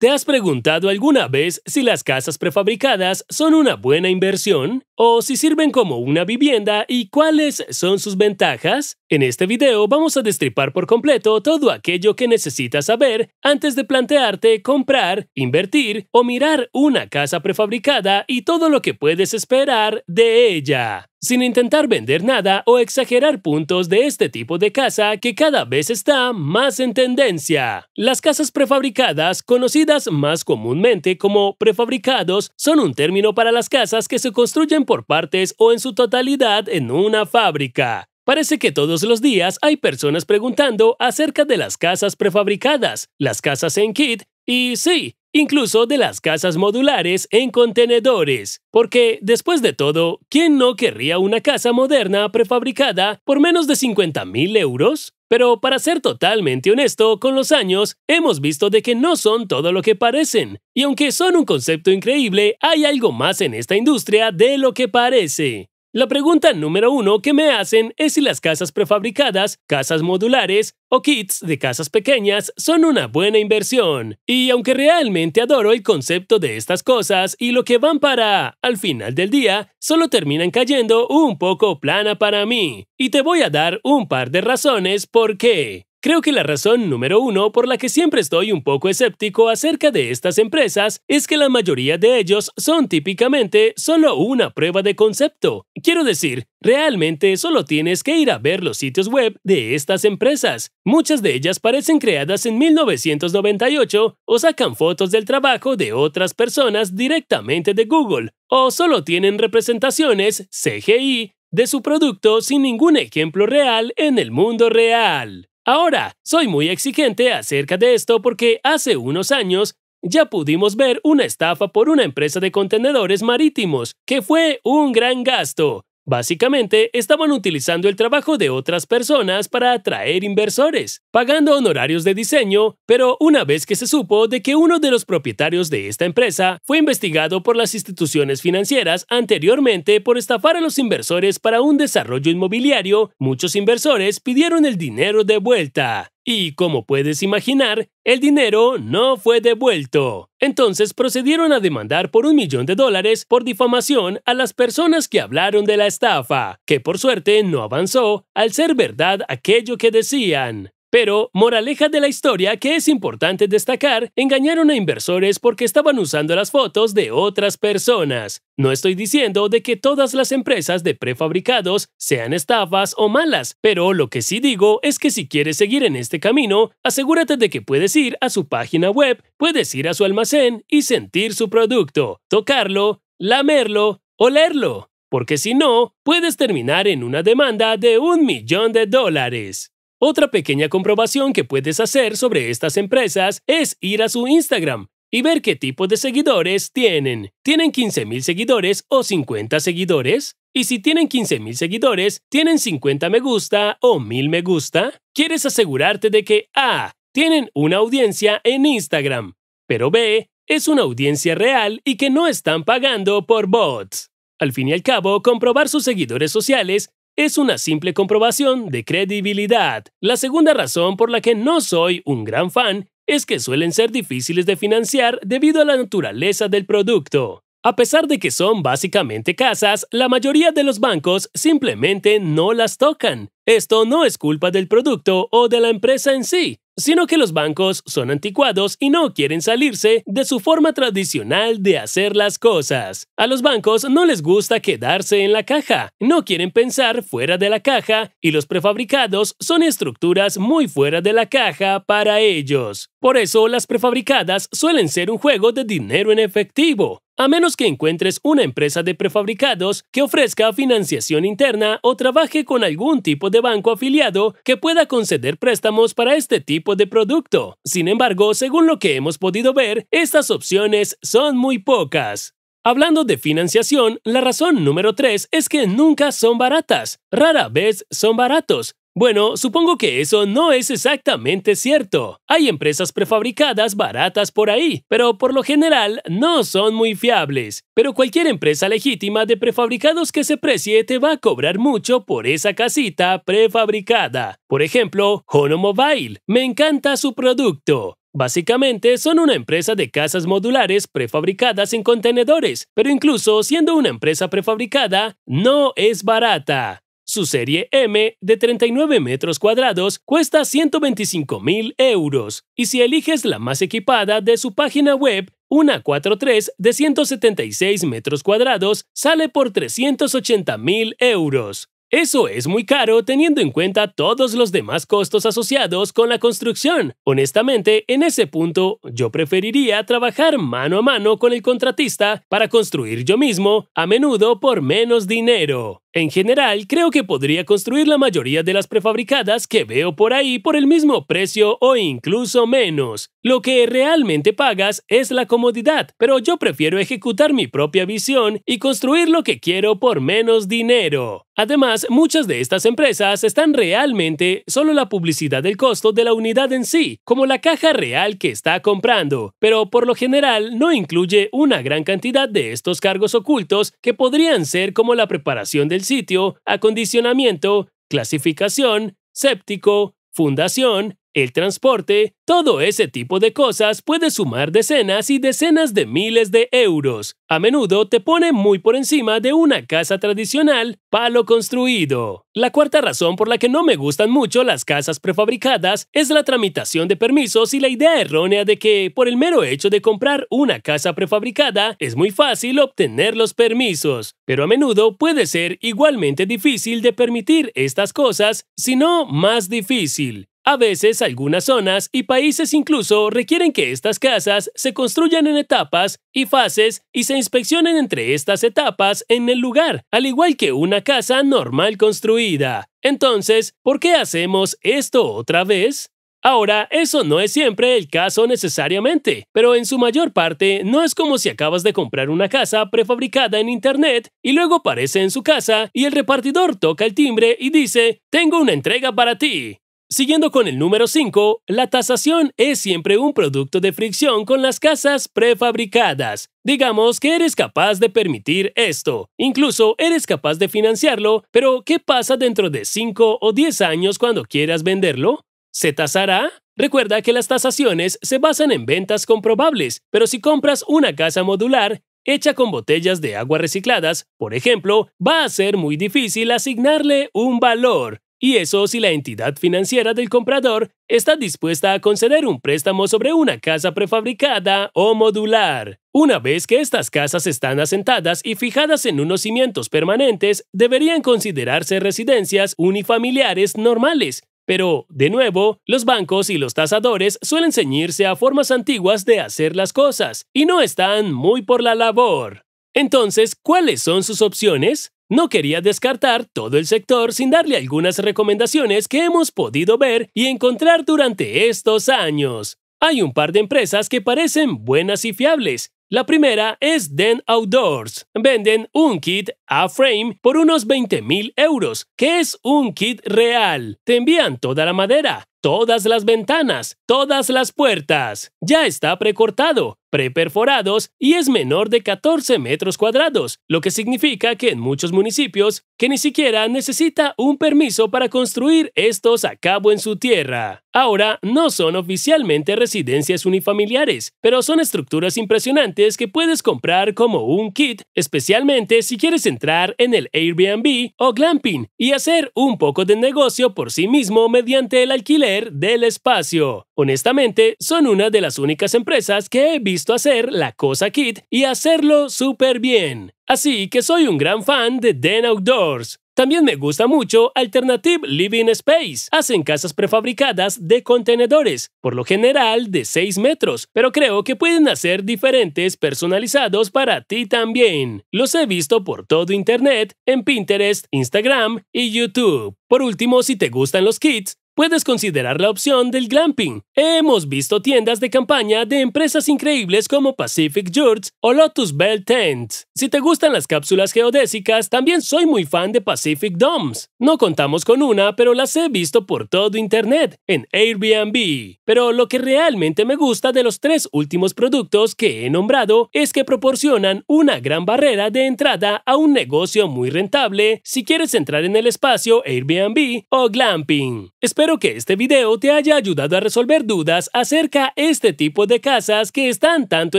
¿Te has preguntado alguna vez si las casas prefabricadas son una buena inversión? ¿O si sirven como una vivienda y cuáles son sus ventajas? En este video vamos a destripar por completo todo aquello que necesitas saber antes de plantearte comprar, invertir o mirar una casa prefabricada y todo lo que puedes esperar de ella sin intentar vender nada o exagerar puntos de este tipo de casa que cada vez está más en tendencia. Las casas prefabricadas, conocidas más comúnmente como prefabricados, son un término para las casas que se construyen por partes o en su totalidad en una fábrica. Parece que todos los días hay personas preguntando acerca de las casas prefabricadas, las casas en kit, y sí, incluso de las casas modulares en contenedores, porque, después de todo, ¿quién no querría una casa moderna prefabricada por menos de 50.000 mil euros? Pero para ser totalmente honesto, con los años hemos visto de que no son todo lo que parecen, y aunque son un concepto increíble, hay algo más en esta industria de lo que parece. La pregunta número uno que me hacen es si las casas prefabricadas, casas modulares o kits de casas pequeñas son una buena inversión. Y aunque realmente adoro el concepto de estas cosas y lo que van para, al final del día, solo terminan cayendo un poco plana para mí. Y te voy a dar un par de razones por qué. Creo que la razón número uno por la que siempre estoy un poco escéptico acerca de estas empresas es que la mayoría de ellos son típicamente solo una prueba de concepto. Quiero decir, realmente solo tienes que ir a ver los sitios web de estas empresas. Muchas de ellas parecen creadas en 1998 o sacan fotos del trabajo de otras personas directamente de Google, o solo tienen representaciones CGI de su producto sin ningún ejemplo real en el mundo real. Ahora, soy muy exigente acerca de esto porque hace unos años ya pudimos ver una estafa por una empresa de contenedores marítimos, que fue un gran gasto. Básicamente, estaban utilizando el trabajo de otras personas para atraer inversores, pagando honorarios de diseño, pero una vez que se supo de que uno de los propietarios de esta empresa fue investigado por las instituciones financieras anteriormente por estafar a los inversores para un desarrollo inmobiliario, muchos inversores pidieron el dinero de vuelta. Y como puedes imaginar, el dinero no fue devuelto. Entonces procedieron a demandar por un millón de dólares por difamación a las personas que hablaron de la estafa, que por suerte no avanzó al ser verdad aquello que decían. Pero, moraleja de la historia que es importante destacar, engañaron a inversores porque estaban usando las fotos de otras personas. No estoy diciendo de que todas las empresas de prefabricados sean estafas o malas, pero lo que sí digo es que si quieres seguir en este camino, asegúrate de que puedes ir a su página web, puedes ir a su almacén y sentir su producto, tocarlo, lamerlo, olerlo, porque si no, puedes terminar en una demanda de un millón de dólares. Otra pequeña comprobación que puedes hacer sobre estas empresas es ir a su Instagram y ver qué tipo de seguidores tienen. ¿Tienen 15.000 seguidores o 50 seguidores? Y si tienen 15.000 seguidores, ¿tienen 50 me gusta o 1.000 me gusta? Quieres asegurarte de que A. Ah, tienen una audiencia en Instagram, pero B. Es una audiencia real y que no están pagando por bots. Al fin y al cabo, comprobar sus seguidores sociales es una simple comprobación de credibilidad. La segunda razón por la que no soy un gran fan es que suelen ser difíciles de financiar debido a la naturaleza del producto. A pesar de que son básicamente casas, la mayoría de los bancos simplemente no las tocan. Esto no es culpa del producto o de la empresa en sí, sino que los bancos son anticuados y no quieren salirse de su forma tradicional de hacer las cosas. A los bancos no les gusta quedarse en la caja, no quieren pensar fuera de la caja y los prefabricados son estructuras muy fuera de la caja para ellos. Por eso las prefabricadas suelen ser un juego de dinero en efectivo, a menos que encuentres una empresa de prefabricados que ofrezca financiación interna o trabaje con algún tipo de banco afiliado que pueda conceder préstamos para este tipo de producto. Sin embargo, según lo que hemos podido ver, estas opciones son muy pocas. Hablando de financiación, la razón número 3 es que nunca son baratas, rara vez son baratos, bueno, supongo que eso no es exactamente cierto. Hay empresas prefabricadas baratas por ahí, pero por lo general no son muy fiables. Pero cualquier empresa legítima de prefabricados que se precie te va a cobrar mucho por esa casita prefabricada. Por ejemplo, Hono Mobile. Me encanta su producto. Básicamente son una empresa de casas modulares prefabricadas en contenedores, pero incluso siendo una empresa prefabricada, no es barata. Su serie M, de 39 metros cuadrados, cuesta 125.000 euros, y si eliges la más equipada de su página web, una 4.3 de 176 metros cuadrados sale por 380.000 euros. Eso es muy caro teniendo en cuenta todos los demás costos asociados con la construcción. Honestamente, en ese punto, yo preferiría trabajar mano a mano con el contratista para construir yo mismo, a menudo por menos dinero. En general, creo que podría construir la mayoría de las prefabricadas que veo por ahí por el mismo precio o incluso menos. Lo que realmente pagas es la comodidad, pero yo prefiero ejecutar mi propia visión y construir lo que quiero por menos dinero. Además, muchas de estas empresas están realmente solo la publicidad del costo de la unidad en sí, como la caja real que está comprando, pero por lo general no incluye una gran cantidad de estos cargos ocultos que podrían ser como la preparación del sitio, acondicionamiento, clasificación, séptico, fundación, el transporte, todo ese tipo de cosas puede sumar decenas y decenas de miles de euros. A menudo te pone muy por encima de una casa tradicional, palo construido. La cuarta razón por la que no me gustan mucho las casas prefabricadas es la tramitación de permisos y la idea errónea de que, por el mero hecho de comprar una casa prefabricada, es muy fácil obtener los permisos. Pero a menudo puede ser igualmente difícil de permitir estas cosas, si no más difícil. A veces algunas zonas y países incluso requieren que estas casas se construyan en etapas y fases y se inspeccionen entre estas etapas en el lugar, al igual que una casa normal construida. Entonces, ¿por qué hacemos esto otra vez? Ahora, eso no es siempre el caso necesariamente, pero en su mayor parte no es como si acabas de comprar una casa prefabricada en Internet y luego aparece en su casa y el repartidor toca el timbre y dice, tengo una entrega para ti. Siguiendo con el número 5, la tasación es siempre un producto de fricción con las casas prefabricadas. Digamos que eres capaz de permitir esto, incluso eres capaz de financiarlo, pero ¿qué pasa dentro de 5 o 10 años cuando quieras venderlo? ¿Se tasará? Recuerda que las tasaciones se basan en ventas comprobables, pero si compras una casa modular, hecha con botellas de agua recicladas, por ejemplo, va a ser muy difícil asignarle un valor y eso si la entidad financiera del comprador está dispuesta a conceder un préstamo sobre una casa prefabricada o modular. Una vez que estas casas están asentadas y fijadas en unos cimientos permanentes, deberían considerarse residencias unifamiliares normales. Pero, de nuevo, los bancos y los tasadores suelen ceñirse a formas antiguas de hacer las cosas, y no están muy por la labor. Entonces, ¿cuáles son sus opciones? No quería descartar todo el sector sin darle algunas recomendaciones que hemos podido ver y encontrar durante estos años. Hay un par de empresas que parecen buenas y fiables. La primera es Den Outdoors. Venden un kit A-Frame por unos 20.000 mil euros, que es un kit real. Te envían toda la madera, todas las ventanas, todas las puertas. Ya está precortado preperforados y es menor de 14 metros cuadrados, lo que significa que en muchos municipios que ni siquiera necesita un permiso para construir estos a cabo en su tierra. Ahora no son oficialmente residencias unifamiliares, pero son estructuras impresionantes que puedes comprar como un kit, especialmente si quieres entrar en el Airbnb o glamping y hacer un poco de negocio por sí mismo mediante el alquiler del espacio. Honestamente, son una de las únicas empresas que he visto hacer la cosa kit y hacerlo súper bien. Así que soy un gran fan de Den Outdoors. También me gusta mucho Alternative Living Space. Hacen casas prefabricadas de contenedores, por lo general de 6 metros, pero creo que pueden hacer diferentes personalizados para ti también. Los he visto por todo Internet, en Pinterest, Instagram y YouTube. Por último, si te gustan los kits, puedes considerar la opción del glamping. Hemos visto tiendas de campaña de empresas increíbles como Pacific Jurts o Lotus Bell Tents. Si te gustan las cápsulas geodésicas, también soy muy fan de Pacific Doms. No contamos con una, pero las he visto por todo Internet, en Airbnb. Pero lo que realmente me gusta de los tres últimos productos que he nombrado es que proporcionan una gran barrera de entrada a un negocio muy rentable si quieres entrar en el espacio Airbnb o glamping. Espero que este video te haya ayudado a resolver dudas acerca de este tipo de casas que están tanto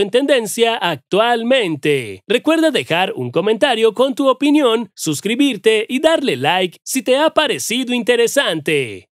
en tendencia actualmente. Recuerda dejar un comentario con tu opinión, suscribirte y darle like si te ha parecido interesante.